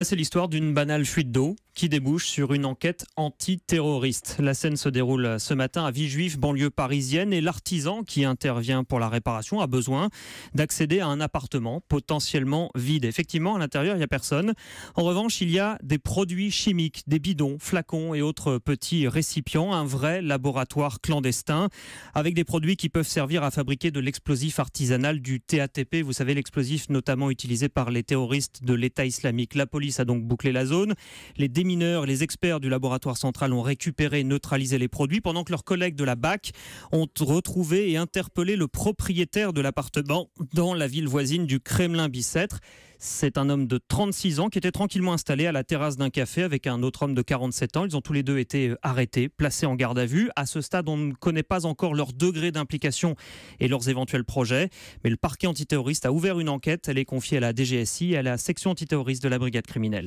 C'est l'histoire d'une banale fuite d'eau qui débouche sur une enquête antiterroriste. La scène se déroule ce matin à Villejuif, banlieue parisienne, et l'artisan qui intervient pour la réparation a besoin d'accéder à un appartement potentiellement vide. Effectivement, à l'intérieur, il n'y a personne. En revanche, il y a des produits chimiques, des bidons, flacons et autres petits récipients, un vrai laboratoire clandestin avec des produits qui peuvent servir à fabriquer de l'explosif artisanal du TATP, vous savez, l'explosif notamment utilisé par les terroristes de l'État islamique. La police a donc bouclé la zone mineurs les experts du laboratoire central ont récupéré et neutralisé les produits pendant que leurs collègues de la BAC ont retrouvé et interpellé le propriétaire de l'appartement dans la ville voisine du Kremlin-Bicêtre. C'est un homme de 36 ans qui était tranquillement installé à la terrasse d'un café avec un autre homme de 47 ans. Ils ont tous les deux été euh, arrêtés, placés en garde à vue. À ce stade, on ne connaît pas encore leur degré d'implication et leurs éventuels projets, mais le parquet antiterroriste a ouvert une enquête. Elle est confiée à la DGSI et à la section antiterroriste de la brigade criminelle.